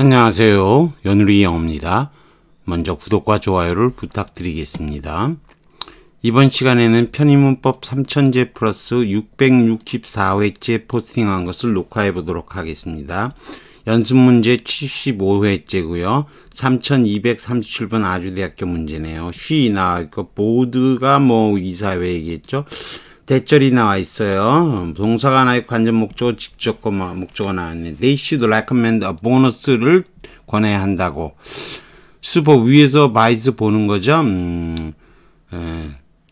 안녕하세요. 연우리 영입니다. 먼저 구독과 좋아요를 부탁드리겠습니다. 이번 시간에는 편의문법 3000제 플러스 664회째 포스팅한 것을 녹화해 보도록 하겠습니다. 연습문제 75회째고요. 3237번 아주대학교 문제네요. 쉬 나와 있고 보드가 뭐 이사회이겠죠. 대절이 나와 있어요. 동사가 나의 관전 목적어, 직접과 목적어 나왔는데 they should recommend a bonus를 권해야 한다고. 슈퍼 위에서 바이스 보는 거죠. 음, 에, 예,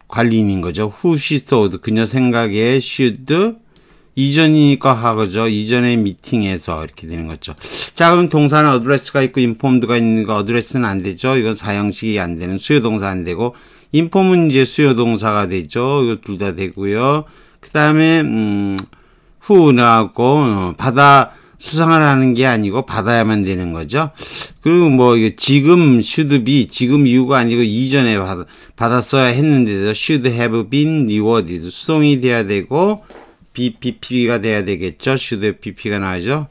관리인인 거죠. Who she t o u g 그녀 생각에 should 이전이니까 하거죠 이전의 미팅에서 이렇게 되는 거죠. 자 그럼 동사는 어드레스가 있고 인폼드가 있는 거 어드레스는 안 되죠. 이건 사형식이 안 되는 수요 동사 안 되고 인포문 이제 수요 동사가 되죠. 이거 둘 다 되고요. 그 다음에 음, 후 나왔고 받아 수상을 하는 게 아니고 받아야만 되는 거죠. 그리고 뭐 지금 should be 지금 이유가 아니고 이전에 받, 받았어야 했는데도 should have been rewarded 수동이 돼야 되고 BPP가 돼야 되겠죠. should BP가 나오죠.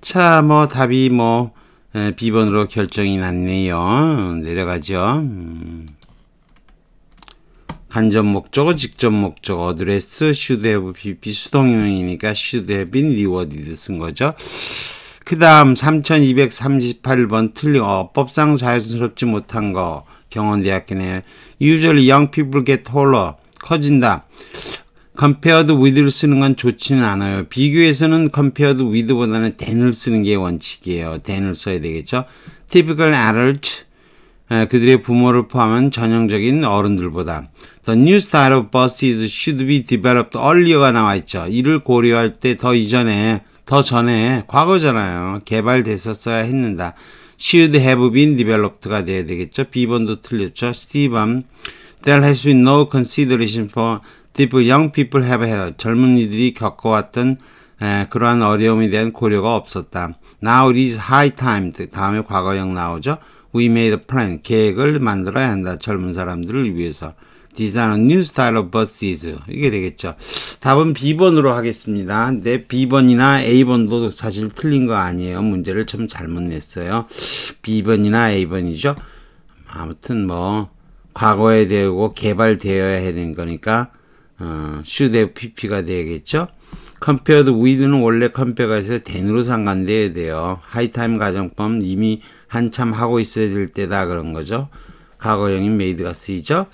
자, 뭐 답이 뭐 B번으로 결정이 났네요. 내려가죠. 음. 간접 목적어, 직접 목적어, address, should have pp 수동형이니까 should have been rewarded 쓴 거죠. 그 다음 3238번 틀린 어법상 자연스럽지 못한 거 경원대학교네 usually young people get taller 커진다 compared with를 쓰는 건 좋지는 않아요 비교에서는 compared with보다는 than을 쓰는 게 원칙이에요 than을 써야 되겠죠 typical adult 그들의 부모를 포함한 전형적인 어른들보다 The new style of buses should be developed earlier가 나와 있죠. 이를 고려할 때 더 이전에 더 전에 과거잖아요. 개발됐었어야 했는다. should have been developed가 돼야 되겠죠. B번도 틀렸죠. 스티븐 There has been no consideration for people young people have had. 젊은이들이 겪어왔던 에, 그러한 어려움에 대한 고려가 없었다. Now it is high time. 다음에 과거형 나오죠. We made a plan. 계획을 만들어야 한다. 젊은 사람들을 위해서. Design a new style of buses. 이게 되겠죠. 답은 B번으로 하겠습니다. 근데 네, B번이나 A번도 사실 틀린 거 아니에요. 문제를 참 잘못 냈어요. B번이나 A번이죠. 아무튼 뭐 과거에 되고 개발되어야 되는 거니까 어, 슈대 PP가 되겠죠. 컴페어드 위드는 원래 컴페어가 있어서 대으로 상관돼야 돼요. 하이타임 가정법 이미 한참 하고 있어야 될 때다 그런 거죠. 과거형인 m a d 가 쓰이죠.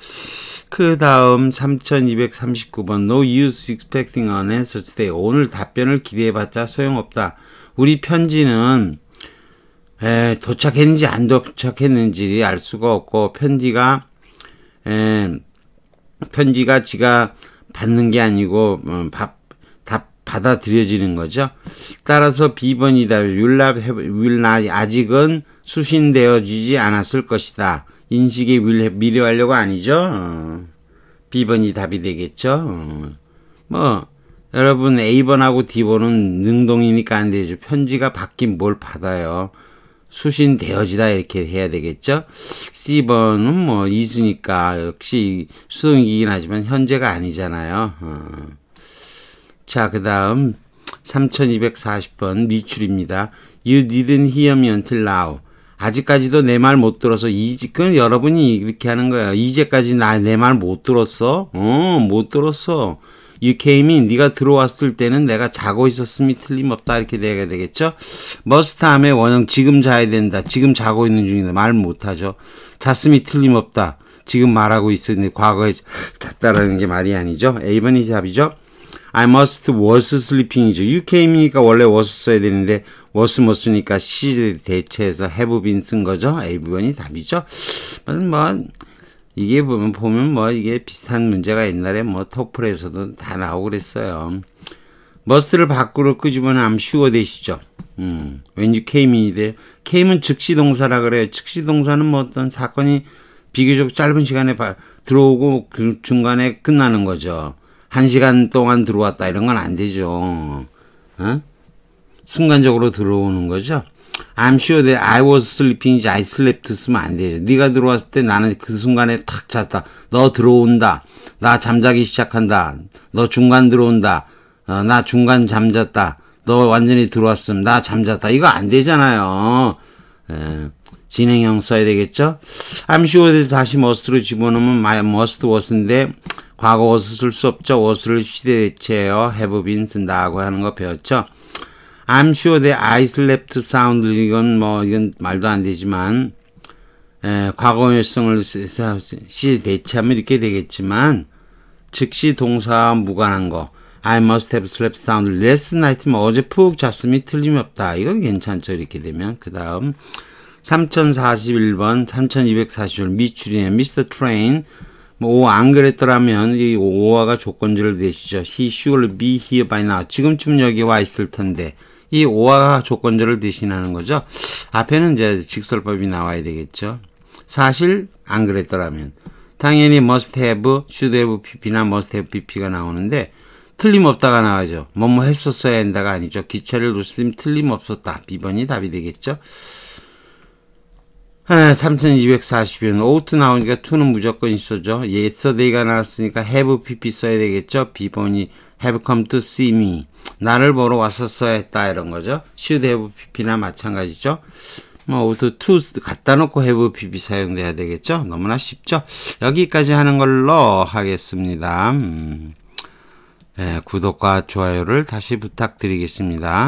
그 다음 3239번 No use expecting an answer today. 오늘 답변을 기대해봤자 소용없다. 우리 편지는 에, 도착했는지 안 도착했는지 알 수가 없고 편지가 에, 편지가 지가 받는 게 아니고 음, 밥, 답 받아들여지는 거죠. 따라서 B번이다. 율납 율나 아직은 수신되어지지 않았을 것이다. 인식이 미래 완료가 아니죠. 어. B번이 답이 되겠죠. 어. 뭐 여러분 A번하고 D번은 능동이니까 안 되죠. 편지가 바뀐 뭘 받아요. 수신되어지다 이렇게 해야 되겠죠. C번은 뭐 있으니까 역시 수동이긴 하지만 현재가 아니잖아요. 어. 자, 그 다음 3240번 미출입니다. You didn't hear me until now. 아직까지도 내 말 못 들어서 이지 그 여러분이 이렇게 하는 거야. 이제까지 나내 말 못 들었어? 어, 못 들었어. You came in. 네가 들어왔을 때는 내가 자고 있었음이 틀림없다. 이렇게 돼야 되겠죠? must 함의 원형 지금 자야 된다. 지금 자고 있는 중이다. 말 못하죠. 잤음이 틀림없다. 지금 말하고 있었는 과거에 잤다라는 게 말이 아니죠. A번이 답이죠. I must was sleeping이죠. You came이니까 원래 was 써야 되는데 워스 못쓰니까 시를 대체해서 해부빈 쓴 거죠. 에이부번이 답이죠. 무슨 뭐 이게 보면 보면 뭐 이게 비슷한 문제가 옛날에 뭐 토플에서도 다 나오고 그랬어요. 머스를 밖으로 끄집어는 암쉬어 되시죠. 음, 왠지 케임이 돼 케임은 즉시 동사라 그래요. 즉시 동사는 뭐 어떤 사건이 비교적 짧은 시간에 바, 들어오고 그 중간에 끝나는 거죠. 한 시간 동안 들어왔다 이런 건 안 되죠. 어? 순간적으로 들어오는 거죠. I'm sure that I was sleeping. I slept 쓰면 안 되죠. 네가 들어왔을 때 나는 그 순간에 탁 잤다. 너 들어온다. 나 잠자기 시작한다. 너 중간 들어온다. 어, 나 중간 잠잤다. 너 완전히 들어왔음. 나 잠잤다. 이거 안 되잖아요. 에, 예, 진행형 써야 되겠죠? I'm sure that 다시 must로 집어넣으면 my must was인데 과거 was쓸 수 없죠. was를 시대 체해 have been 쓴다고 하는 거 배웠죠? I'm sure that I slept sound. 이건 뭐, 이건 말도 안 되지만, 에, 과거형성을 시 대체하면 이렇게 되겠지만, 즉시 동사와 무관한 거. I must have slept sound last night. 뭐 어제 푹 잤음이 틀림없다. 이건 괜찮죠. 이렇게 되면. 그 다음. 3041번, 3241, 미추리네, Mr. Train. 뭐, 오, 안 그랬더라면, 이 오화가 조건지를 대시죠. He should be here by now. 지금쯤 여기 와 있을 텐데. 이 오화 조건절을 대신하는 거죠. 앞에는 이제 직설법이 나와야 되겠죠. 사실 안 그랬더라면 당연히 must have, should have pp나 must have pp가 나오는데 틀림없다가 나와죠. 뭐 뭐 했었어야 한다가 아니죠. 기체를 놓으면 틀림없었다. 비번이 답이 되겠죠. 3240은 아, out 나오니까 t 는 무조건 있어죠. 예 e s t e 가 나왔으니까 have pp 써야 되겠죠. 비번이 have come to see me. 나를 보러 왔었어야 했다 이런 거죠. should have pp나 마찬가지죠. 뭐 to, to 갖다 놓고 have pp 사용돼야 되겠죠. 너무나 쉽죠. 여기까지 하는 걸로 하겠습니다. 음. 네, 구독과 좋아요를 다시 부탁드리겠습니다.